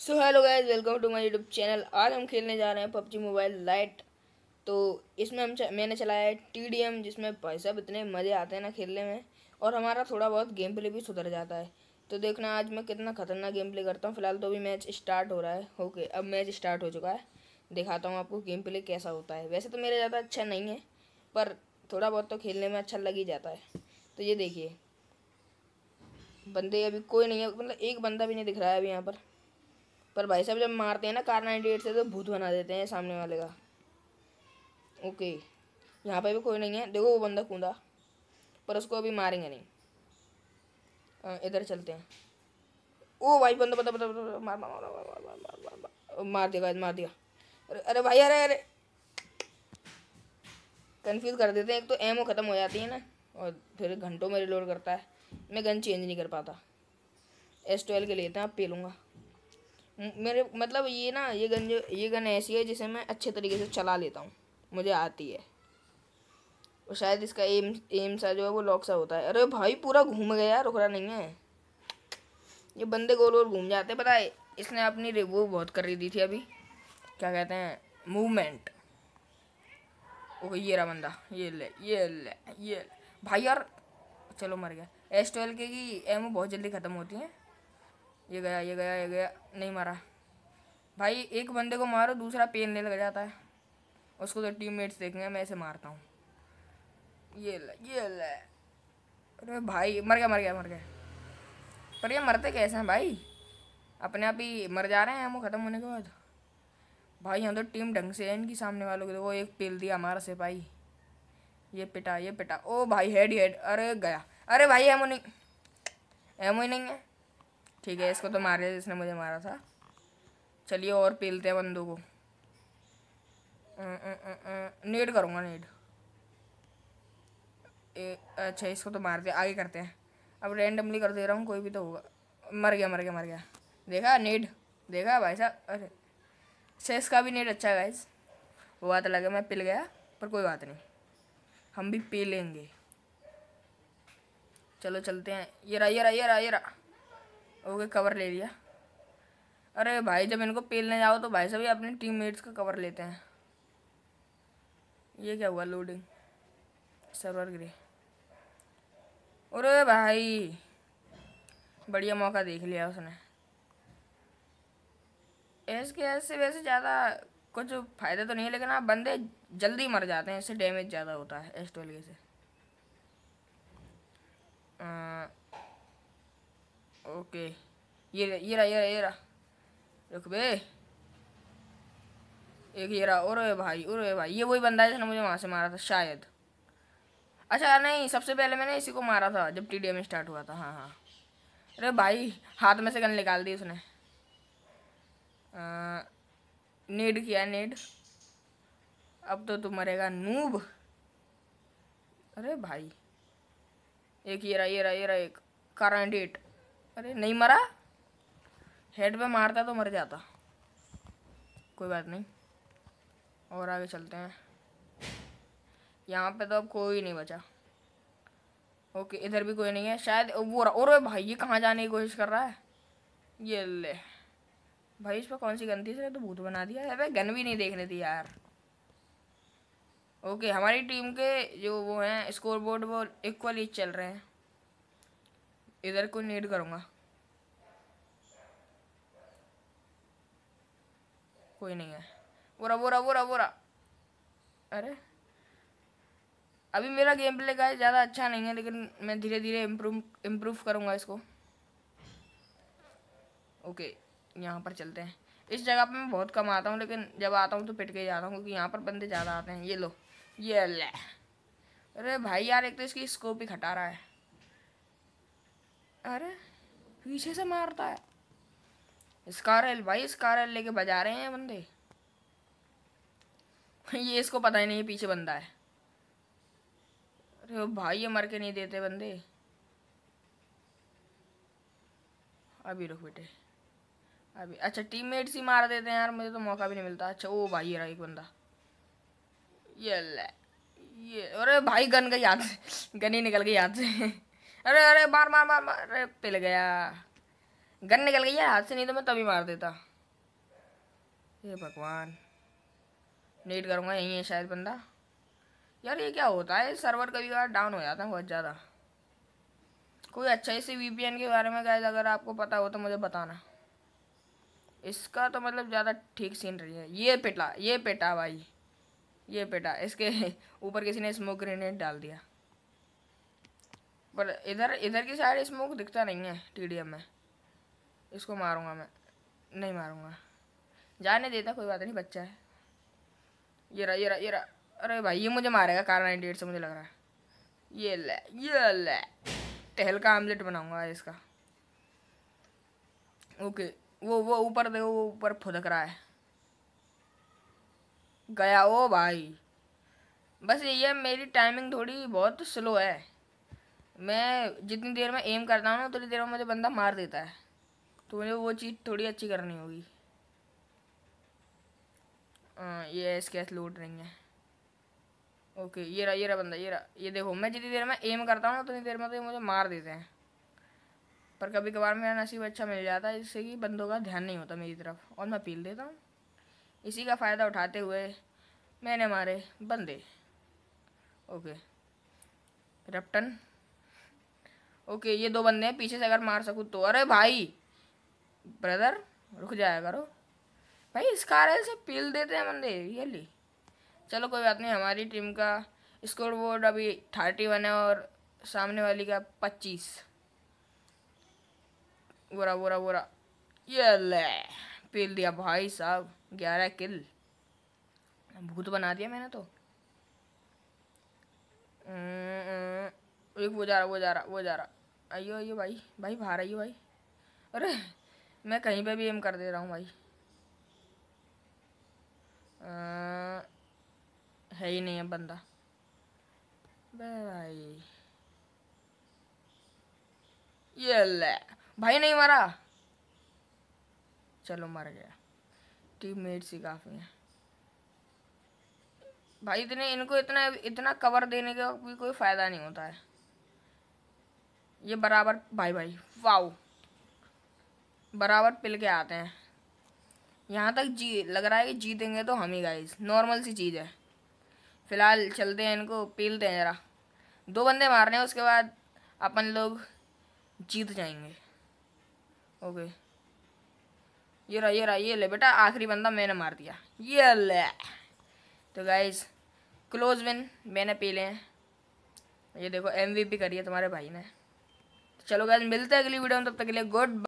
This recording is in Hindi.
So hello guys welcome to my YouTube channel आज हम खेलने जा रहे हैं पबजी मोबाइल लाइट तो इसमें हम मैंने चलाया है टीडीएम जिसमें भाई साहब इतने मज़े आते हैं ना खेलने में और हमारा थोड़ा बहुत गेम प्ले भी सुधर जाता है तो देखना आज मैं कितना खतरनाक गेम प्ले करता हूँ फिलहाल तो अभी मैच स्टार्ट हो रहा है ओके अब मैच स्टार्ट हो चुका है दिखाता हूँ आपको गेम प्ले कैसा होता है वैसे तो मेरा ज़्यादा अच्छा नहीं है पर थोड़ा बहुत तो खेलने में अच्छा लग ही जाता है तो ये देखिए बंदे अभी कोई नहीं है मतलब एक बंदा भी नहीं दिख रहा है अभी यहाँ पर पर भाई साहब जब मारते हैं ना कार नाइन्टी एट से तो भूत बना देते हैं सामने वाले का ओके यहाँ पे भी कोई नहीं है देखो वो बंदा कूदा पर उसको अभी मारेंगे नहीं इधर चलते हैं ओ भाई बंदा पता पता पता मार मार मार मार मार मार मार मार दिया मार दिया अरे अरे भाई अरे अरे कन्फ्यूज कर देते हैं एक तो एमओ ख़त्म हो जाती है ना और फिर घंटों में रिलोड करता है मैं गन चेंज नहीं कर पाता एस ट्वेल्व के लेते हैं आप पी लूँगा मेरे मतलब ये ना ये गन जो ये गन ऐसी है जिसे मैं अच्छे तरीके से चला लेता हूँ मुझे आती है और शायद इसका एम एम सा जो है वो लॉक सा होता है अरे भाई पूरा घूम गया रुक रहा नहीं है ये बंदे गोल गोल घूम जाते पता है इसने अपनी वो बहुत कर रही दी थी अभी क्या कहते हैं मूवमेंट ओह ये रहा बंदा ये ले ये ले ये ले। भाई यार चलो मर गया एस ट्वेल्व के की एमओ बहुत जल्दी ख़त्म होती हैं ये गया ये गया ये गया नहीं मारा भाई एक बंदे को मारो दूसरा पेन लेने लग जाता है उसको तो टीम मेट्स देखेंगे मैं ऐसे मारता हूँ ये ले ये ले अरे भाई मर गया मर गया मर गया पर ये मरते कैसे हैं भाई अपने आप ही मर जा रहे हैं वो ख़त्म होने के बाद भाई यहाँ तो टीम ढंग से है इनकी सामने वालों के तो वो एक पेल दिया हमारा से भाई ये पिटा ये पिटा ओ भाई हेड हेड अरे गया अरे भाई एमो नहीं एमो ही नहीं है ठीक है इसको तो मारे जिसने मुझे मारा था चलिए और पीलते हैं बंदू को नीड करूँगा नेड ए, अच्छा इसको तो मार दिया आगे करते हैं अब रेंडमली कर दे रहा हूँ कोई भी तो होगा मर गया मर गया मर गया देखा नेट देखा भाई साहब अरे अच्छा इसका भी नेट अच्छा गाइज वो बात है मैं पिल गया पर कोई बात नहीं हम भी पी लेंगे चलो चलते हैं ये रहा ये रहा ये रहा ये रहा ओके कवर ले लिया अरे भाई जब इनको पेलने जाओ तो भाई सभी अपने अपने टीममेट्स का कवर लेते हैं ये क्या हुआ लोडिंग सर्वर ग्रे अरे भाई बढ़िया मौका देख लिया उसने एस के एस से वैसे ज़्यादा कुछ फ़ायदा तो नहीं है लेकिन आप बंदे जल्दी मर जाते हैं इससे डैमेज ज़्यादा होता है एस ट्वेल्व से आ, ओके ये रहा, ये रहा ये रहा ये रहा रुक बे एक ये रहा और है भाई और है भाई ये वही बंदा है जिसने मुझे वहाँ से मारा था शायद अच्छा नहीं सबसे पहले मैंने इसी को मारा था जब टी डी एम स्टार्ट हुआ था हाँ हाँ अरे भाई हाथ में से गन निकाल दी उसने नीड किया नेड अब तो तू मरेगा नूब अरे भाई एक ये रहा ये रहा ये रहा एक करंट एट अरे नहीं मरा हेड पे मारता तो मर जाता कोई बात नहीं और आगे चलते हैं यहाँ पे तो अब कोई नहीं बचा ओके इधर भी कोई नहीं है शायद वो और भाई ये कहाँ जाने की कोशिश कर रहा है ये ले भाई इस पर कौन सी गन थी तो भूत बना दिया भाई गन भी नहीं देखने दी यार ओके हमारी टीम के जो वो हैं स्कोर बोर्ड वो इक्वली चल रहे हैं इधर को नीड करूँगा कोई नहीं है बोरा बोरा बोरा बोरा अरे अभी मेरा गेम प्ले का ज़्यादा अच्छा नहीं है लेकिन मैं धीरे धीरे इम्प्रूव इम्प्रूव करूँगा इसको ओके यहाँ पर चलते हैं इस जगह पे मैं बहुत कम आता हूँ लेकिन जब आता हूँ तो पिट के जाता हूँ क्योंकि यहाँ पर बंदे ज़्यादा आते हैं ये लो ये ले अरे भाई यार एक तो इसकी स्कोप ही खटा रहा है अरे पीछे से मारता है स्कारल भाई स्कारल लेके बजा रहे हैं बंदे ये इसको पता ही नहीं पीछे बंदा है अरे भाई ये मर के नहीं देते बंदे अभी रुक बेटे अभी अच्छा टीममेट्स ही मार देते हैं यार मुझे तो मौका भी नहीं मिलता अच्छा ओ भाई ये रहा एक बंदा ये ले ये अरे भाई गन गई याद से गन ही निकल गई याद से अरे अरे मार मार मार मार अरे पिल गया गन निकल गई है हाथ से नहीं तो मैं तभी मार देता ये भगवान नेट करूँगा यहीं है शायद बंदा यार ये क्या होता है सर्वर कभी बार डाउन हो जाता है बहुत ज़्यादा कोई अच्छा इसी वीपीएन के बारे में गाइज अगर आपको पता हो तो मुझे बताना इसका तो मतलब ज़्यादा ठीक सीन रही है ये पेटा ये पेटा भाई ये पेटा इसके ऊपर किसी ने स्मोक ग्रेनेड डाल दिया पर इधर इधर की साइड स्मोक दिखता नहीं है टी में इसको मारूंगा मैं नहीं मारूंगा जाने देता कोई बात नहीं बच्चा है ये रहा ये रहा ये रहा अरे भाई ये मुझे मारेगा कार नाइनटी डेट से मुझे लग रहा है ये ले ये ले टहल का आमलेट बनाऊंगा इसका ओके वो वो ऊपर देखो वो ऊपर फुदक रहा है गया ओ भाई बस ये मेरी टाइमिंग थोड़ी बहुत स्लो है मैं जितनी देर में एम करता हूँ ना उतनी देर में मुझे बंदा मार देता है तो मुझे वो चीज़ थोड़ी अच्छी करनी होगी हाँ, ये ये स्केच लूट नहीं है ओके ये रहा ये रहा बंदा ये रहा ये देखो मैं जितनी देर में एम करता हूँ ना उतनी देर में तो ये मुझे मार देते हैं पर कभी कभार मेरा नसीब अच्छा मिल जाता है जिससे कि बंदों का ध्यान नहीं होता मेरी तरफ और मैं पील देता हूँ इसी का फ़ायदा उठाते हुए मैंने मारे बंदे ओके रप्टन ओके ये दो बंदे हैं पीछे से अगर मार सकूँ तो अरे भाई ब्रदर रुक जाया करो भाई इस कार से पील देते हैं बंदे ली चलो कोई बात नहीं हमारी टीम का स्कोर बोर्ड अभी थर्टी वन है और सामने वाली का पच्चीस बुरा बुरा बुरा ये ले पील दिया भाई साहब ग्यारह किल भूत बना दिया मैंने तो एक हम्म, हम्म, वो जा रहा वो जा रहा वो जा रहा आइयो आइयो भाई भाई बाहर आइयो भाई अरे मैं कहीं पे भी एम कर दे रहा हूँ भाई आ, है ही नहीं है बंदा भाई ये ले भाई नहीं मारा चलो मर गया टीम मेट ही काफ़ी हैं भाई इतने इनको इतना इतना कवर देने का भी कोई फ़ायदा नहीं होता है ये बराबर भाई भाई वाओ बराबर पिल के आते हैं यहाँ तक जी लग रहा है कि जीतेंगे तो हम ही गाइस नॉर्मल सी चीज़ है फ़िलहाल चलते हैं इनको पीलते हैं ज़रा दो बंदे मारने हैं उसके बाद अपन लोग जीत जाएंगे ओके ये रहा ये रहा ये ले बेटा आखिरी बंदा मैंने मार दिया ये ले तो गाइस क्लोज विन मैंने पी लें हैं ये देखो एमवीपी करी है तुम्हारे भाई ने चलो गैस मिलते हैं अगली वीडियो में तब तक के लिए गुड